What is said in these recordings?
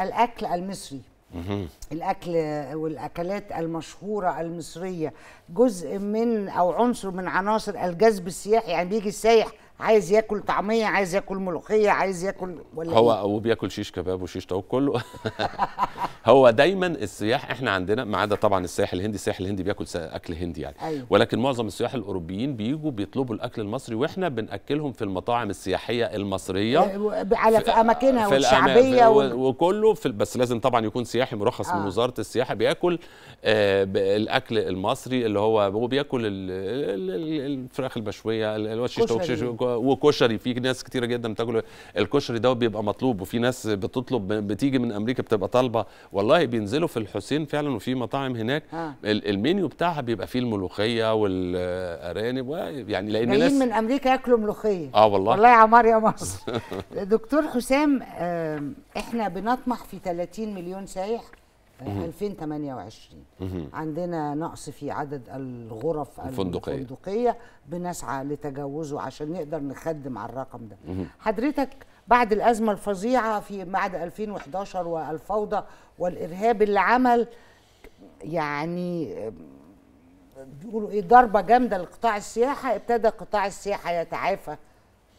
الاكل المصري الاكل والاكلات المشهوره المصريه جزء من او عنصر من عناصر الجذب السياحي يعني بيجي السايح عايز ياكل طعميه عايز ياكل ملوخيه عايز ياكل ولا هو إيه؟ وبياكل شيش كباب وشيش طاووق كله هو دايما السياح احنا عندنا ما عدا طبعا السياح الهندي السياح الهندي بياكل اكل هندي يعني أيوة. ولكن معظم السياح الاوروبيين بيجوا بيطلبوا الاكل المصري واحنا بناكلهم في المطاعم السياحيه المصريه آه، على في, اماكنها في والشعبيه و... وكله في بس لازم طبعا يكون سياحي مرخص آه. من وزاره السياحه بياكل آه الاكل المصري اللي هو هو بياكل الفراخ المشويه الوشيش وكشري في ناس كتيره جدا بتاكل الكشري ده بيبقى مطلوب وفي ناس بتطلب بتيجي من امريكا بتبقى طالبه والله بينزلوا في الحسين فعلا وفي مطاعم هناك آه. المنيو بتاعها بيبقى فيه الملوخيه والارانب يعني لان ناس من امريكا ياكلوا ملوخيه اه والله والله يا عمار يا مصر دكتور حسام احنا بنطمح في 30 مليون سايح 2028 عندنا نقص في عدد الغرف الفندقية. الفندقية بنسعى لتجاوزه عشان نقدر نخدم على الرقم ده حضرتك بعد الازمه الفظيعه في بعد 2011 والفوضى والارهاب اللي عمل يعني بيقولوا ايه ضربه جامده لقطاع السياحه ابتدى قطاع السياحه يتعافى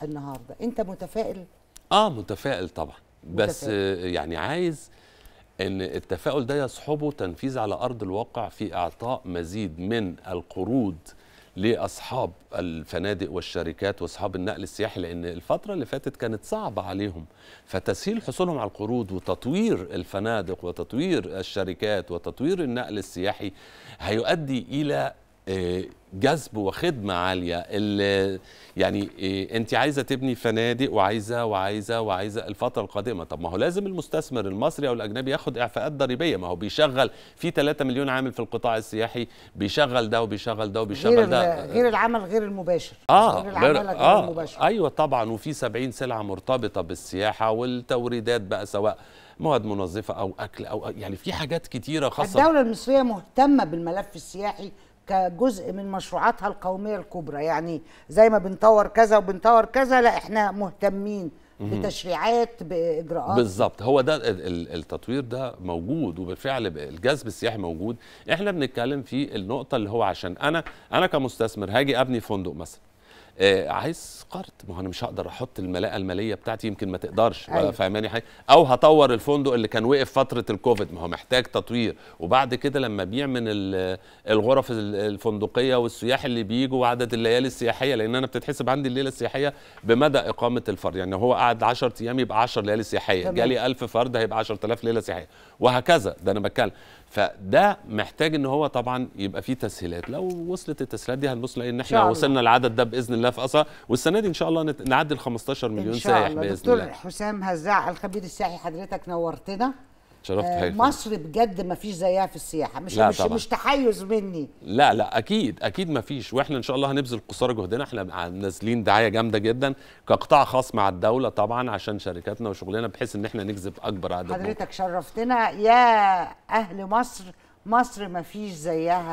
النهارده انت متفائل اه متفائل طبعا متفائل. بس يعني عايز ان التفاؤل ده يصحبه تنفيذ على ارض الواقع في اعطاء مزيد من القروض لاصحاب الفنادق والشركات واصحاب النقل السياحي لان الفتره اللي فاتت كانت صعبه عليهم فتسهيل حصولهم على القروض وتطوير الفنادق وتطوير الشركات وتطوير النقل السياحي هيؤدي الى جذب وخدمه عاليه اللي يعني إيه، انت عايزه تبني فنادق وعايزه وعايزه وعايزه الفتره القادمه طب ما هو لازم المستثمر المصري او الاجنبي ياخد اعفاءات ضريبيه ما هو بيشغل في 3 مليون عامل في القطاع السياحي بيشغل ده وبيشغل ده وبيشغل غير ده غير العمل غير المباشر اه غير العمل غير آه المباشر ايوه طبعا وفي 70 سلعه مرتبطه بالسياحه والتوريدات بقى سواء مواد منظفه او اكل او يعني في حاجات كتيره خاصه الدوله المصريه مهتمه بالملف السياحي كجزء من مشروعاتها القوميه الكبرى يعني زي ما بنطور كذا وبنطور كذا لا احنا مهتمين بتشريعات باجراءات بالظبط هو ده التطوير ده موجود وبالفعل الجذب السياحي موجود احنا بنتكلم في النقطه اللي هو عشان انا انا كمستثمر هاجي ابني فندق مثلا آه عايز قرض ما هو انا مش هقدر احط الملاءه الماليه بتاعتي يمكن ما تقدرش أيوة. آه، فاهماني حاجه او هطور الفندق اللي كان وقف فتره الكوفيد ما هو محتاج تطوير وبعد كده لما بيع من الغرف الفندقيه والسياح اللي بيجوا وعدد الليالي السياحيه لان انا بتتحسب عندي الليله السياحيه بمدى اقامه الفرد يعني هو قعد 10 ايام يبقى 10 ليالي سياحيه جالي 1000 فرد هيبقى 10000 ليله سياحيه وهكذا ده انا بتكلم فده محتاج ان هو طبعا يبقى فيه تسهيلات لو وصلت التسهيلات دي هنبص لان احنا وصلنا العدد ده باذن الله في قصر والسنه دي ان شاء الله نعدي ال 15 مليون سائح باذن الله دكتور حسام هزاع الخبير السياحي حضرتك نورتنا شرفت آه، حياتي مصر بجد ما فيش زيها في السياحه مش لا مش, طبعًا. مش تحيز مني لا لا اكيد اكيد ما فيش واحنا ان شاء الله هنبذل قصارى جهدنا احنا نازلين دعايه جامده جدا كقطاع خاص مع الدوله طبعا عشان شركاتنا وشغلنا بحيث ان احنا نجذب اكبر عدد حضرتك شرفتنا يا اهل مصر مصر ما فيش زيها